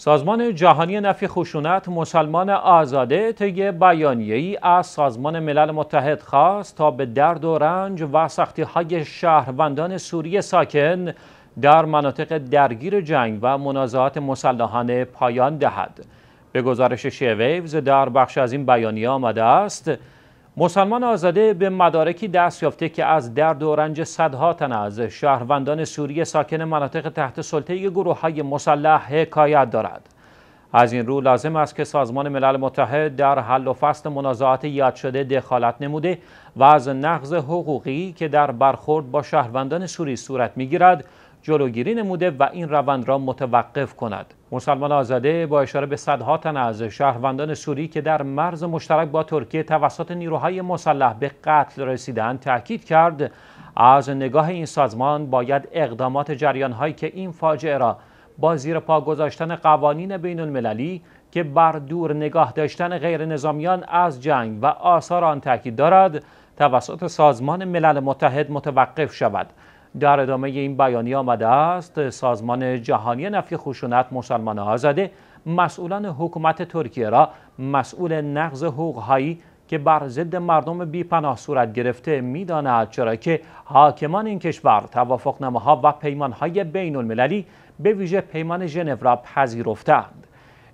سازمان جهانی نفی خشونت مسلمان آزاده طی ای از سازمان ملل متحد خواست تا به درد و رنج و سختی‌های شهروندان سوریه ساکن در مناطق درگیر جنگ و منازعات مسلحانه پایان دهد. به گزارش شیویوز در بخش از این بیانیه آمده است مسلمان آزاده به مدارکی دست یافته که از درد و رنج صدها تن از شهروندان سوریه ساکن مناطق تحت سلطه گروه های مسلح حکایت دارد. از این رو لازم است که سازمان ملل متحد در حل و فصل منازعات یاد شده دخالت نموده و از نقض حقوقی که در برخورد با شهروندان سوری صورت میگیرد جلوگیری نموده و این روند را متوقف کند مسلمان آزاده با اشاره به صدها تن از شهروندان سوری که در مرز مشترک با ترکیه توسط نیروهای مسلح به قتل رسیدند تاکید کرد از نگاه این سازمان باید اقدامات جریانهایی که این فاجعه را با زیر پا گذاشتن قوانین بین المللی که بر دور نگاه داشتن غیر نظامیان از جنگ و آثار آن تاکید دارد توسط سازمان ملل متحد متوقف شود در ادامه این بیانیه آمده است سازمان جهانی نفی خشونت مسلمان آزاده مسئولان حکومت ترکیه را مسئول نقض حقوقهایی که بر ضد مردم بیپناه صورت گرفته میداند چرا که حاکمان این کشور توافقنامه‌ها و پیمانهای بین المللی به ویژه پیمان ژنو را پذیرفتند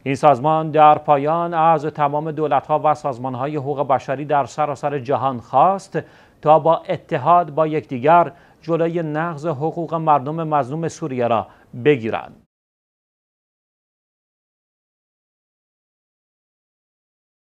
این سازمان در پایان از تمام دولت‌ها و سازمانهای حقوق بشری در سراسر جهان خواست تا با اتحاد با یکدیگر جلوی نقض حقوق مردم مظلوم سوریه را بگیرند.